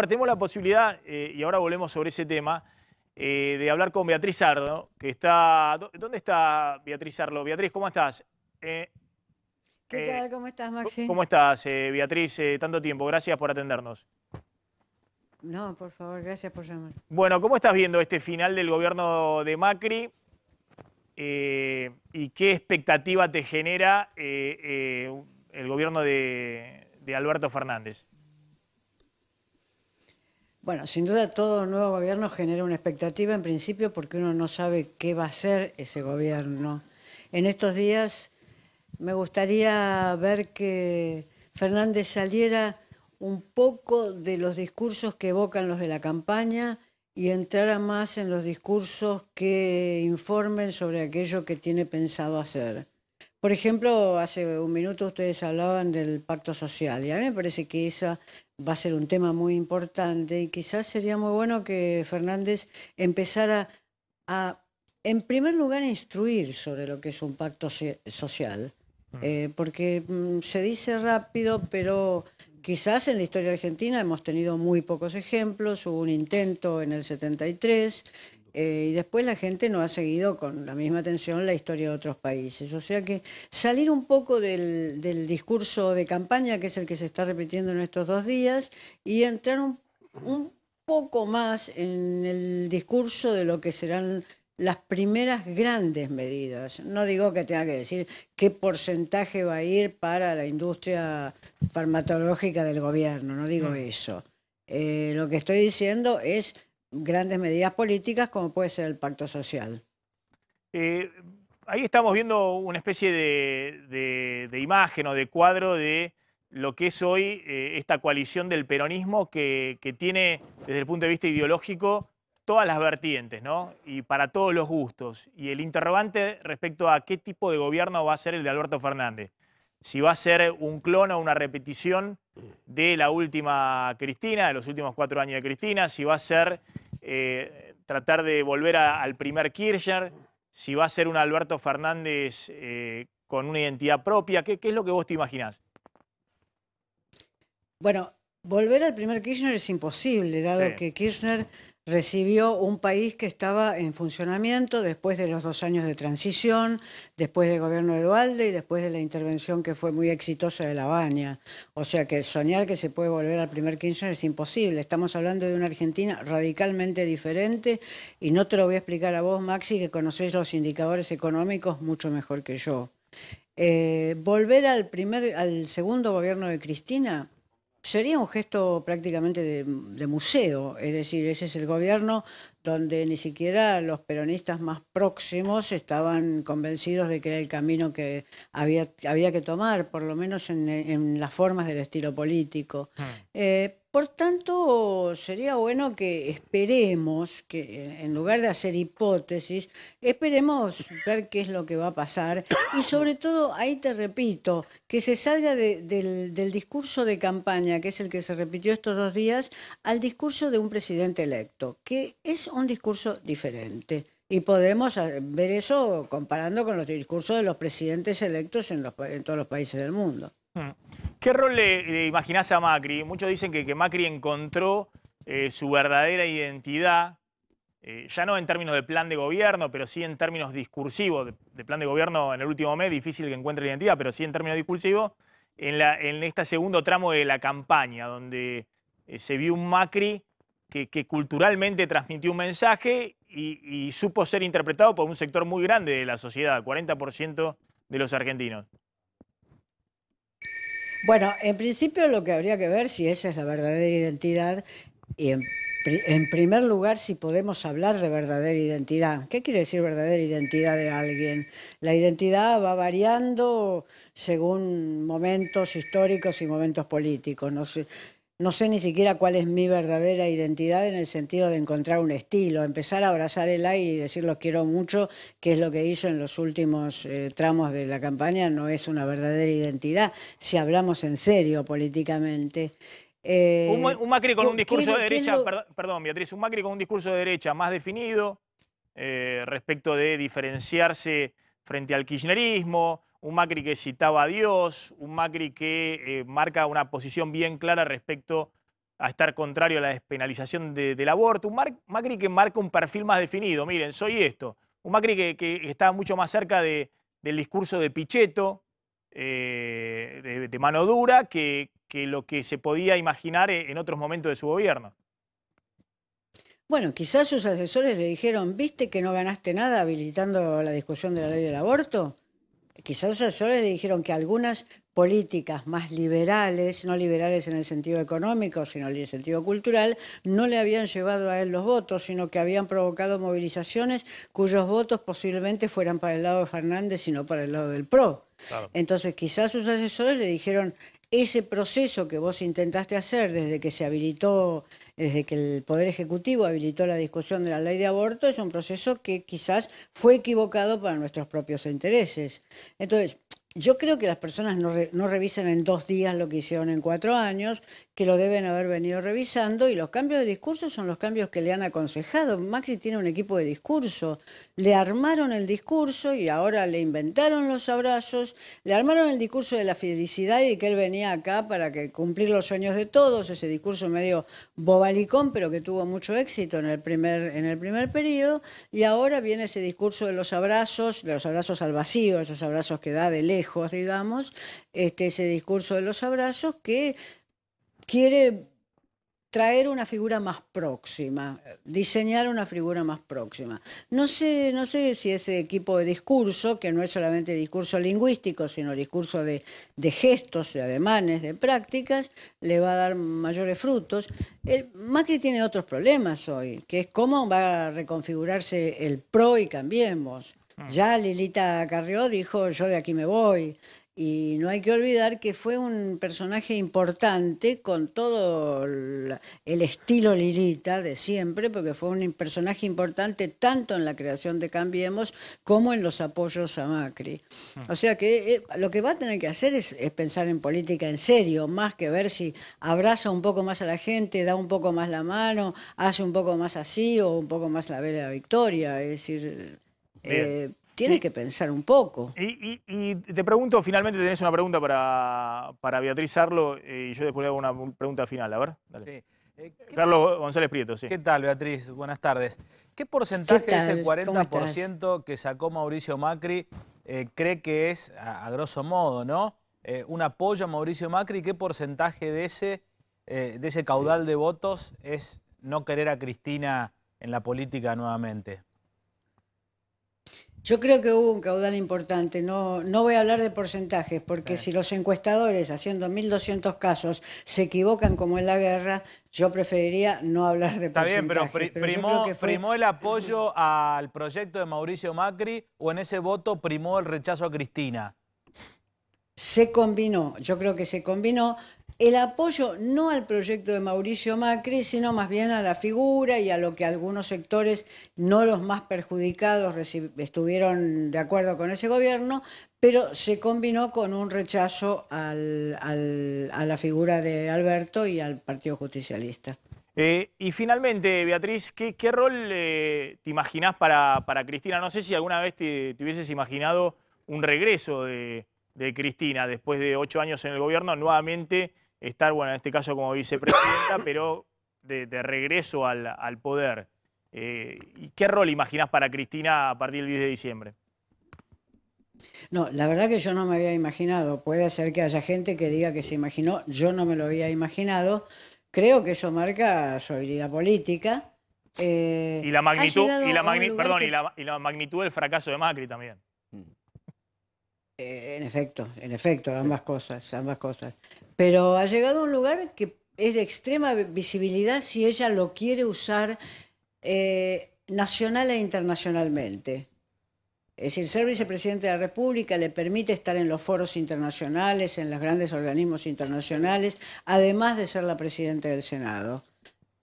ver, tenemos la posibilidad, eh, y ahora volvemos sobre ese tema, eh, de hablar con Beatriz Ardo, que está... ¿Dónde está Beatriz Ardo? Beatriz, ¿cómo estás? Eh, ¿Qué tal? ¿Cómo estás, Maxi? ¿Cómo estás, Beatriz? tanto tiempo, gracias por atendernos. No, por favor, gracias por llamar. Bueno, ¿cómo estás viendo este final del gobierno de Macri? ¿Y qué expectativa te genera el gobierno de Alberto Fernández? Bueno, sin duda todo nuevo gobierno genera una expectativa en principio porque uno no sabe qué va a hacer ese gobierno. En estos días me gustaría ver que Fernández saliera un poco de los discursos que evocan los de la campaña y entrara más en los discursos que informen sobre aquello que tiene pensado hacer. Por ejemplo, hace un minuto ustedes hablaban del pacto social y a mí me parece que esa va a ser un tema muy importante y quizás sería muy bueno que Fernández empezara a, en primer lugar, instruir sobre lo que es un pacto social, mm. eh, porque mm, se dice rápido, pero quizás en la historia argentina hemos tenido muy pocos ejemplos, hubo un intento en el 73 eh, y después la gente no ha seguido con la misma atención la historia de otros países. O sea que salir un poco del, discurso de campaña, que es el que se está repitiendo en estos dos días, y entrar un, poco más en el discurso de lo que serán las primeras grandes medidas. No digo que tenga que decir qué porcentaje va a ir para la industria farmacológica del gobierno, no digo mm. eso. Eh, lo que estoy diciendo es grandes medidas políticas como puede ser el pacto social. Eh, ahí estamos viendo una especie de, imagen o de cuadro de lo que es hoy eh, esta coalición del peronismo que, tiene desde el punto de vista ideológico todas las vertientes, ¿no? Y para todos los gustos. Y el interrogante respecto a qué tipo de gobierno va a ser el de Alberto Fernández si va a ser un clon o una repetición de la última Cristina, de los últimos cuatro años de Cristina, si va a ser eh, tratar de volver al primer Kirchner, si va a ser un Alberto Fernández eh, con una identidad propia, ¿qué, es lo que vos te imaginás? Bueno, volver al primer Kirchner es imposible, dado que Kirchner recibió un país que estaba en funcionamiento después de los dos años de transición, después del gobierno de Dualde y después de la intervención que fue muy exitosa de La Habana. O sea que soñar que se puede volver al primer Kirchner es imposible. Estamos hablando de una Argentina radicalmente diferente y no te lo voy a explicar a vos, Maxi, que conocéis los indicadores económicos mucho mejor que yo. Eh, volver al primer, al segundo gobierno de Cristina sería un gesto prácticamente de, museo, es decir, ese es el gobierno donde ni siquiera los peronistas más próximos estaban convencidos de que era el camino que había, había que tomar, por lo menos en, las formas del estilo político. Hmm. Eh, por tanto, sería bueno que esperemos, que en lugar de hacer hipótesis, esperemos ver qué es lo que va a pasar. Y sobre todo, ahí te repito, que se salga del, discurso de campaña, que es el que se repitió estos dos días, al discurso de un presidente electo, que es un discurso diferente. Y podemos eh, ver eso comparando con los discursos de los presidentes electos en, los, en todos los países del mundo. Mm. ¿Qué rol le imaginás a Macri? Muchos dicen que, Macri encontró eh, su verdadera identidad, eh, ya no en términos de plan de gobierno, pero sí en términos discursivos. De, plan de gobierno en el último mes, difícil que encuentre identidad, pero sí en términos discursivos, en, la, este segundo tramo de la campaña, donde eh, se vio un Macri que, culturalmente transmitió un mensaje y, y supo ser interpretado por un sector muy grande de la sociedad, 40% de los argentinos. Bueno, en principio lo que habría que ver si esa es la verdadera identidad y en, primer lugar si podemos hablar de verdadera identidad. ¿Qué quiere decir verdadera identidad de alguien? La identidad va variando según momentos históricos y momentos políticos. ¿no? no sé ni siquiera cuál es mi verdadera identidad en el sentido de encontrar un estilo, empezar a abrazar el aire y decir los quiero mucho, que es lo que hizo en los últimos eh, tramos de la campaña, no es una verdadera identidad, si hablamos en serio políticamente. Eh, un, Macri con un discurso de derecha, perdón Beatriz, un Macri con un discurso de derecha más definido eh, respecto de diferenciarse frente al kirchnerismo, un Macri que citaba a Dios, un Macri que eh, marca una posición bien clara respecto a estar contrario a la despenalización del aborto, un Macri que marca un perfil más definido, miren, soy esto, un Macri que, está mucho más cerca de, del discurso de Pichetto, eh, de, mano dura, que, que lo que se podía imaginar eh, en otros momentos de su gobierno. Bueno, quizás sus asesores le dijeron, ¿viste que no ganaste nada habilitando la discusión de la ley del aborto? quizás sus asesores le dijeron que algunas políticas más liberales, no liberales en el sentido económico, sino en el sentido cultural, no le habían llevado a él los votos, sino que habían provocado movilizaciones cuyos votos posiblemente fueran para el lado de Fernández y no para el lado del PRO. Entonces quizás sus asesores le dijeron, ese proceso que vos intentaste hacer desde que se habilitó desde que el Poder Ejecutivo habilitó la discusión de la ley de aborto, es un proceso que quizás fue equivocado para nuestros propios intereses. Entonces, yo creo que las personas no, revisan en dos días lo que hicieron en cuatro años, que lo deben haber venido revisando y los cambios de discurso son los cambios que le han aconsejado. Macri tiene un equipo de discurso, le armaron el discurso y ahora le inventaron los abrazos, le armaron el discurso de la felicidad y que él venía acá para que cumplir los sueños de todos, ese discurso medio bobalicón pero que tuvo mucho éxito en el primer, en el primer periodo y ahora viene ese discurso de los abrazos, de los abrazos al vacío, esos abrazos que da de lejos, digamos, este, ese discurso de los abrazos que quiere traer una figura más próxima, diseñar una figura más próxima. No sé, no sé si ese equipo de discurso, que no es solamente discurso lingüístico, sino discurso de, gestos, de ademanes, de prácticas, le va a dar mayores frutos. El, Macri tiene otros problemas hoy, que es cómo va a reconfigurarse el PRO y cambiemos. Hmm. Ya Lilita Carrió dijo, yo de aquí me voy. Y no hay que olvidar que fue un personaje importante con todo el estilo lirita de siempre, porque fue un personaje importante tanto en la creación de Cambiemos como en los apoyos a Macri. Mm. O sea que eh, lo que va a tener que hacer es, pensar en política en serio, más que ver si abraza un poco más a la gente, da un poco más la mano, hace un poco más así o un poco más la vela de la victoria. Es decir. Eh, tiene que pensar un poco. Y, te pregunto, finalmente tenés una pregunta para, para Beatriz Arlo eh, y yo después le hago una pregunta final, a ver. Eh, Carlos González Prieto, sí. ¿Qué tal, Beatriz? Buenas tardes. ¿Qué porcentaje de ese 40% que sacó Mauricio Macri eh, cree que es, a, grosso modo, ¿no? un apoyo a Mauricio Macri, ¿qué porcentaje de ese, de ese caudal de votos es no querer a Cristina en la política nuevamente? Yo creo que hubo un caudal importante, no, no voy a hablar de porcentajes, porque si los encuestadores haciendo 1.200 casos se equivocan como en la guerra, yo preferiría no hablar de Está bien, pero, primó, el apoyo al proyecto de Mauricio Macri o en ese voto primó el rechazo a Cristina. Se combinó, yo creo que se combinó, el apoyo no al proyecto de Mauricio Macri, sino más bien a la figura y a lo que algunos sectores, no los más perjudicados, estuvieron de acuerdo con ese gobierno, pero se combinó con un rechazo a la figura de Alberto y al Partido Justicialista. Eh, y finalmente, Beatriz, ¿qué, rol eh, te imaginás para, Cristina? No sé si alguna vez te, hubieses imaginado un regreso de, de Cristina después de ocho años en el gobierno, nuevamente estar, bueno, en este caso como vicepresidenta, pero de, regreso al, poder. Eh, ¿Y qué rol imaginas para Cristina a partir del 10 de diciembre? No, la verdad que yo no me había imaginado. Puede ser que haya gente que diga que se imaginó, yo no me lo había imaginado. Creo que eso marca su habilidad política. Eh, y la magnitud, y la y, la, magnitud del fracaso de Macri también. Eh, en efecto, en efecto, ambas cosas, ambas cosas pero ha llegado a un lugar que es de extrema visibilidad si ella lo quiere usar eh, nacional e internacionalmente. Es decir, ser vicepresidente de la República le permite estar en los foros internacionales, en los grandes organismos internacionales, además de ser la presidenta del Senado.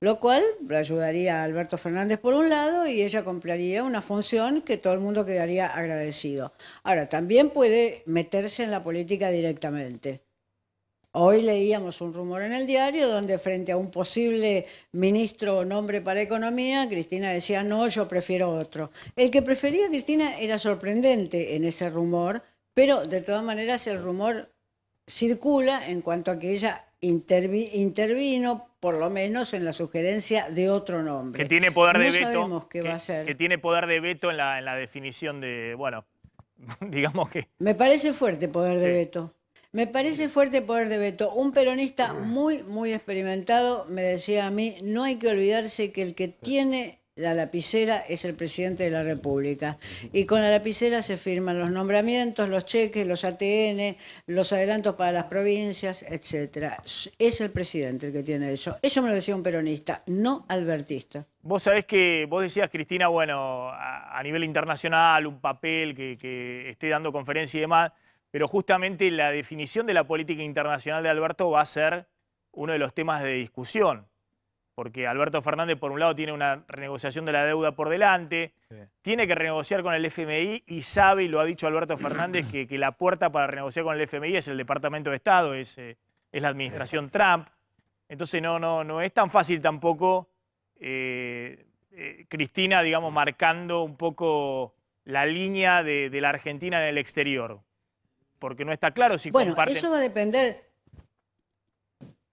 Lo cual le ayudaría a Alberto Fernández por un lado y ella cumpliría una función que todo el mundo quedaría agradecido. Ahora, también puede meterse en la política directamente Hoy leíamos un rumor en el diario donde frente a un posible ministro o nombre para economía, Cristina decía, no, yo prefiero otro. El que prefería Cristina era sorprendente en ese rumor, pero de todas maneras el rumor circula en cuanto a que ella intervino, por lo menos en la sugerencia de otro nombre. Que tiene poder de veto. que, tiene poder de veto en la, definición de, bueno, digamos que... Me parece fuerte poder de veto. Me parece fuerte poder de veto. Un peronista muy, muy experimentado me decía a mí, no hay que olvidarse que el que tiene la lapicera es el presidente de la República. Y con la lapicera se firman los nombramientos, los cheques, los ATN, los adelantos para las provincias, etc. Es el presidente el que tiene eso. Eso me lo decía un peronista, no albertista. Vos sabés que vos decías, Cristina, bueno, a, nivel internacional, un papel que, que esté dando conferencia y demás pero justamente la definición de la política internacional de Alberto va a ser uno de los temas de discusión, porque Alberto Fernández por un lado tiene una renegociación de la deuda por delante, tiene que renegociar con el FMI y sabe, y lo ha dicho Alberto Fernández, que, la puerta para renegociar con el FMI es el Departamento de Estado, es, eh, la administración Trump. Entonces no, no, no es tan fácil tampoco eh, eh, Cristina, digamos, marcando un poco la línea de la Argentina en el exterior porque no está claro si bueno, eso va a depender...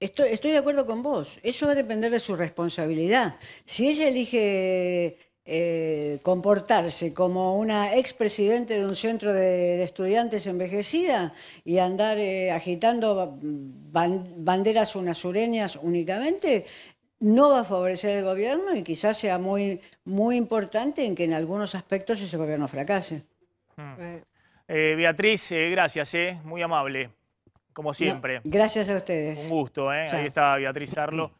Estoy, de acuerdo con vos. Eso va a depender de su responsabilidad. Si ella elige eh, comportarse como una expresidente de un centro de, estudiantes envejecida y andar eh, agitando banderas unasureñas únicamente, no va a favorecer el gobierno y quizás sea muy, muy importante en que en algunos aspectos ese gobierno fracase. Hmm. Eh, eh, Beatriz, eh, gracias, eh, muy amable, como siempre. gracias a ustedes. Un gusto, eh. ahí está Beatriz Arlo.